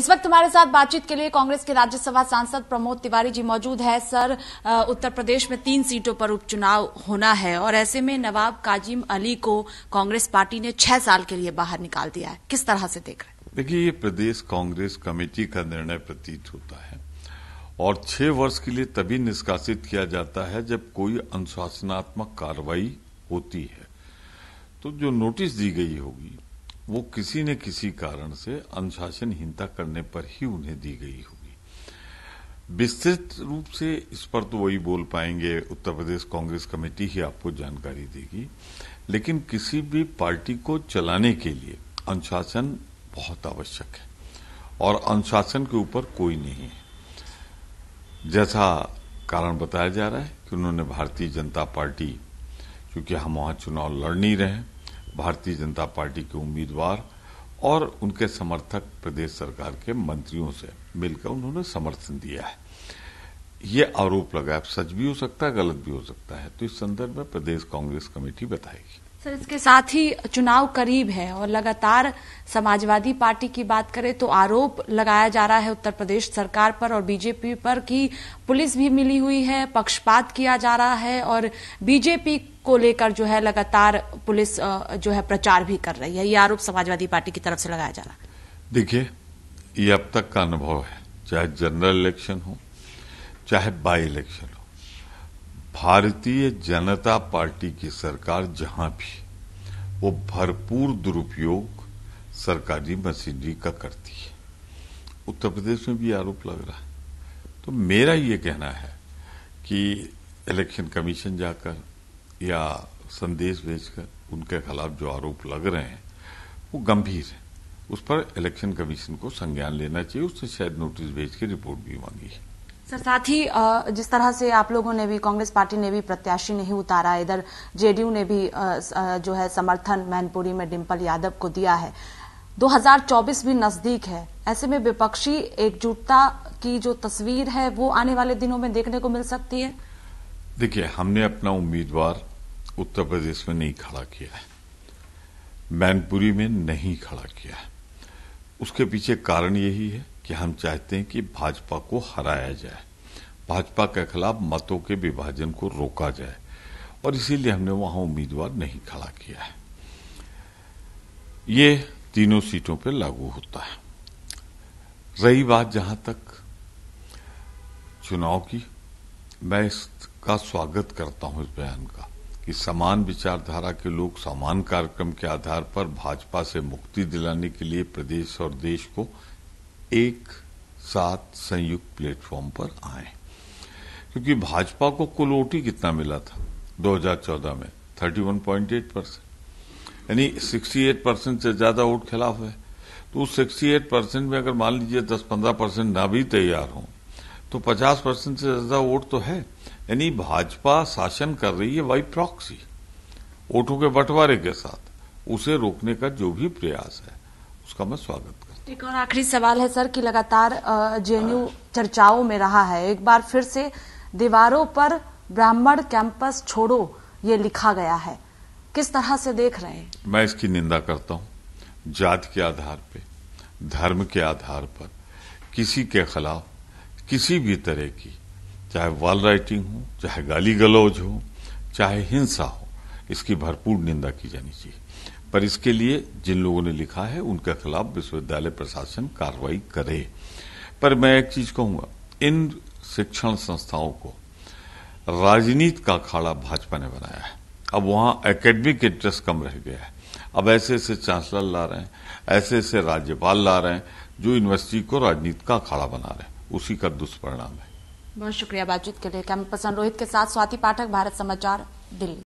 इस वक्त हमारे साथ बातचीत के लिए कांग्रेस के राज्यसभा सांसद प्रमोद तिवारी जी मौजूद है सर उत्तर प्रदेश में तीन सीटों पर उपचुनाव होना है और ऐसे में नवाब काजिम अली को कांग्रेस पार्टी ने छह साल के लिए बाहर निकाल दिया है किस तरह से देख रहे हैं देखिए ये प्रदेश कांग्रेस कमेटी का निर्णय प्रतीत होता है और छह वर्ष के लिए तभी निष्कासित किया जाता है जब कोई अनुशासनात्मक कार्रवाई होती है तो जो नोटिस दी गई होगी वो किसी न किसी कारण से अनुशासनहीनता करने पर ही उन्हें दी गई होगी विस्तृत रूप से इस पर तो वही बोल पाएंगे उत्तर प्रदेश कांग्रेस कमेटी ही आपको जानकारी देगी लेकिन किसी भी पार्टी को चलाने के लिए अनुशासन बहुत आवश्यक है और अनुशासन के ऊपर कोई नहीं है जैसा कारण बताया जा रहा है कि उन्होंने भारतीय जनता पार्टी क्योंकि हम वहां चुनाव लड़ नहीं रहे भारतीय जनता पार्टी के उम्मीदवार और उनके समर्थक प्रदेश सरकार के मंत्रियों से मिलकर उन्होंने समर्थन दिया है ये आरोप लगाया सच भी हो सकता है गलत भी हो सकता है तो इस संदर्भ में प्रदेश कांग्रेस कमेटी बताएगी सर इसके साथ ही चुनाव करीब है और लगातार समाजवादी पार्टी की बात करें तो आरोप लगाया जा रहा है उत्तर प्रदेश सरकार पर और बीजेपी पर कि पुलिस भी मिली हुई है पक्षपात किया जा रहा है और बीजेपी को लेकर जो है लगातार पुलिस जो है प्रचार भी कर रही है ये आरोप समाजवादी पार्टी की तरफ से लगाया जा रहा है देखिए ये अब तक का अनुभव है चाहे जनरल इलेक्शन हो चाहे बाई इलेक्शन हो भारतीय जनता पार्टी की सरकार जहां भी वो भरपूर दुरुपयोग सरकारी मशीनरी का करती है उत्तर प्रदेश में भी आरोप लग रहा है तो मेरा ये कहना है कि इलेक्शन कमीशन जाकर या संदेश भेजकर उनके खिलाफ जो आरोप लग रहे हैं वो गंभीर है उस पर इलेक्शन कमीशन को संज्ञान लेना चाहिए उसने शायद नोटिस भेज के रिपोर्ट भी मांगी है सर साथ ही जिस तरह से आप लोगों ने भी कांग्रेस पार्टी ने भी प्रत्याशी नहीं उतारा इधर जेडीयू ने भी जो है समर्थन मैनपुरी में डिम्पल यादव को दिया है 2024 भी नजदीक है ऐसे में विपक्षी एकजुटता की जो तस्वीर है वो आने वाले दिनों में देखने को मिल सकती है देखिए हमने अपना उम्मीदवार उत्तर प्रदेश में नहीं खड़ा किया है मैनपुरी में नहीं खड़ा किया है उसके पीछे कारण यही है कि हम चाहते हैं कि भाजपा को हराया जाए भाजपा के खिलाफ मतों के विभाजन को रोका जाए और इसीलिए हमने वहां उम्मीदवार नहीं खड़ा किया है ये तीनों सीटों पर लागू होता है रही बात जहां तक चुनाव की मैं इसका स्वागत करता हूं इस बयान का कि समान विचारधारा के लोग समान कार्यक्रम के आधार पर भाजपा से मुक्ति दिलाने के लिए प्रदेश और देश को एक साथ संयुक्त प्लेटफॉर्म पर आए क्योंकि भाजपा को कुल वोट ही कितना मिला था 2014 में 31.8 परसेंट यानी 68 परसेंट से ज्यादा वोट खिलाफ है तो उस 68 परसेंट में अगर मान लीजिए 10-15 परसेंट ना भी तैयार हो तो 50 परसेंट से ज्यादा वोट तो है यानी भाजपा शासन कर रही है वाई प्रॉक्सी वोटों के बंटवारे के साथ उसे रोकने का जो भी प्रयास है उसका मैं स्वागत करूं एक और आखिरी सवाल है सर कि लगातार जेएनयू चर्चाओं में रहा है एक बार फिर से दीवारों पर ब्राह्मण कैंपस छोड़ो ये लिखा गया है किस तरह से देख रहे हैं मैं इसकी निंदा करता हूं जात के आधार पे धर्म के आधार पर किसी के खिलाफ किसी भी तरह की चाहे वॉल राइटिंग हो चाहे गाली गलौज हो चाहे हिंसा हो इसकी भरपूर निंदा की जानी चाहिए पर इसके लिए जिन लोगों ने लिखा है उनके खिलाफ विश्वविद्यालय प्रशासन कार्रवाई करे पर मैं एक चीज कहूंगा इन शिक्षण संस्थाओं को राजनीति का अखाड़ा भाजपा ने बनाया है अब वहां एकेडमिक इंटरेस्ट कम रह गया है अब ऐसे ऐसे चांसलर ला रहे हैं ऐसे ऐसे राज्यपाल ला रहे हैं जो यूनिवर्सिटी को राजनीति का अखाड़ा बना रहे हैं उसी का दुष्परिणाम है बहुत शुक्रिया बातचीत के लिए कैंपसन रोहित के साथ स्वाति पाठक भारत समाचार दिल्ली